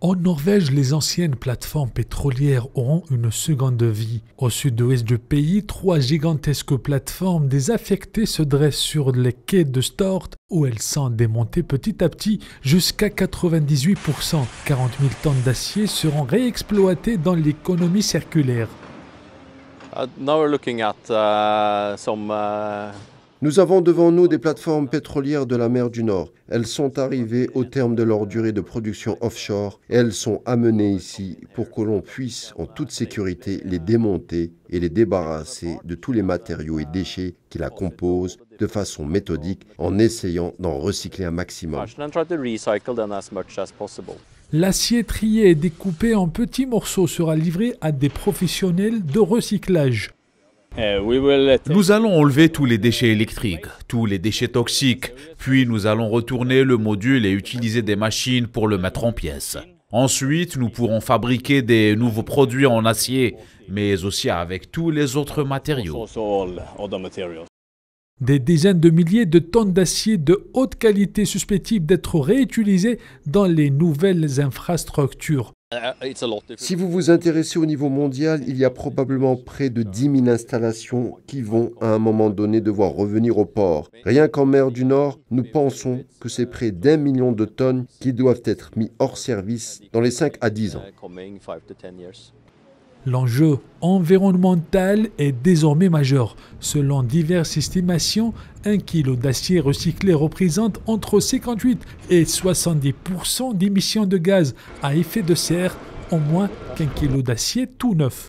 En Norvège, les anciennes plateformes pétrolières auront une seconde vie. Au sud-ouest du pays, trois gigantesques plateformes désaffectées se dressent sur les quais de Stort, où elles sont démontées petit à petit jusqu'à 98%. 40 000 tonnes d'acier seront réexploitées dans l'économie circulaire. Uh, uh, uh, nous avons devant nous des plateformes pétrolières de la mer du Nord. Elles sont arrivées au terme de leur durée de production offshore elles sont amenées ici pour que l'on puisse en toute sécurité les démonter et les débarrasser de tous les matériaux et déchets qui la composent de façon méthodique en essayant d'en recycler un maximum. L'acier trié et découpé en petits morceaux sera livré à des professionnels de recyclage. Eh, nous allons enlever tous les déchets électriques, tous les déchets toxiques, puis nous allons retourner le module et utiliser des machines pour le mettre en pièces. Ensuite, nous pourrons fabriquer des nouveaux produits en acier, mais aussi avec tous les autres matériaux. Des dizaines de milliers de tonnes d'acier de haute qualité susceptibles d'être réutilisées dans les nouvelles infrastructures. Si vous vous intéressez au niveau mondial, il y a probablement près de 10 000 installations qui vont à un moment donné devoir revenir au port. Rien qu'en mer du Nord, nous pensons que c'est près d'un million de tonnes qui doivent être mis hors service dans les 5 à 10 ans. L'enjeu environnemental est désormais majeur. Selon diverses estimations, un kilo d'acier recyclé représente entre 58 et 70% d'émissions de gaz à effet de serre en moins qu'un kilo d'acier tout neuf.